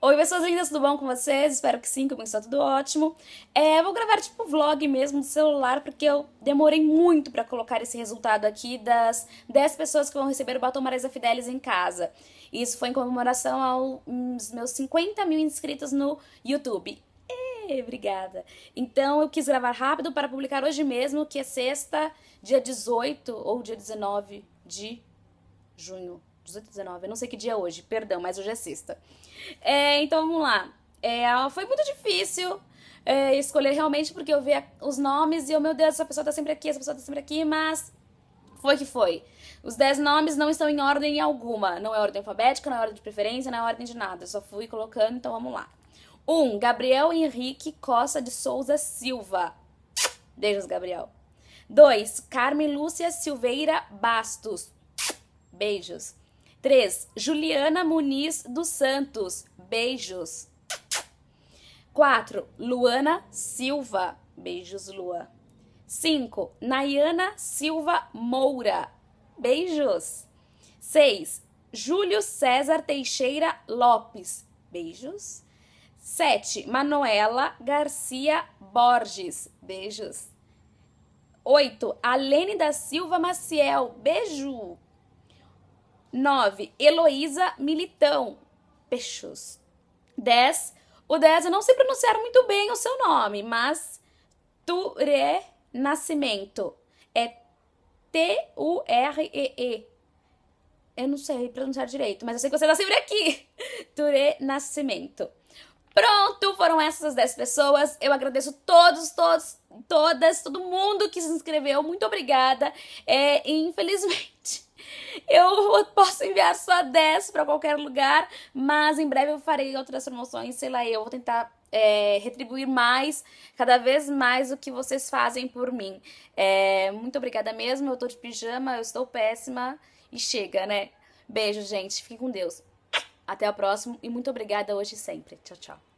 Oi, pessoas lindas, tudo bom com vocês? Espero que sim, que está tudo ótimo. É, vou gravar tipo vlog mesmo do celular, porque eu demorei muito para colocar esse resultado aqui das 10 pessoas que vão receber o batom Marisa Fidelis em casa. Isso foi em comemoração aos hum, meus 50 mil inscritos no YouTube. E, obrigada. Então eu quis gravar rápido para publicar hoje mesmo, que é sexta, dia 18 ou dia 19 de junho. 18, 19, eu não sei que dia é hoje, perdão, mas hoje é sexta. É, então vamos lá. É, foi muito difícil é, escolher realmente, porque eu via os nomes e eu, meu Deus, essa pessoa tá sempre aqui, essa pessoa tá sempre aqui, mas foi que foi. Os 10 nomes não estão em ordem alguma. Não é ordem alfabética, não é ordem de preferência, não é ordem de nada. Eu só fui colocando, então vamos lá. 1. Um, Gabriel Henrique Costa de Souza Silva. Beijos, Gabriel. 2. Carmen Lúcia Silveira Bastos. Beijos. 3. Juliana Muniz dos Santos. Beijos. 4. Luana Silva. Beijos, Lua. 5. Nayana Silva Moura. Beijos. 6. Júlio César Teixeira Lopes. Beijos. 7. Manuela Garcia Borges. Beijos. 8. Alene da Silva Maciel. Beijo. 9. Heloísa Militão Peixos. 10. O 10 eu não sei pronunciar muito bem o seu nome, mas Ture Nascimento. É T-U-R-E-E. Eu não sei pronunciar direito, mas eu sei que você está sempre aqui. Ture Nascimento. Pronto, foram essas as 10 pessoas. Eu agradeço todos, todos, todas, todo mundo que se inscreveu. Muito obrigada. É, infelizmente, eu posso enviar só 10 para qualquer lugar, mas em breve eu farei outras promoções, sei lá, eu vou tentar é, retribuir mais, cada vez mais o que vocês fazem por mim. É, muito obrigada mesmo, eu tô de pijama, eu estou péssima e chega, né? Beijo, gente, fiquem com Deus. Até o próximo e muito obrigada hoje e sempre. Tchau, tchau.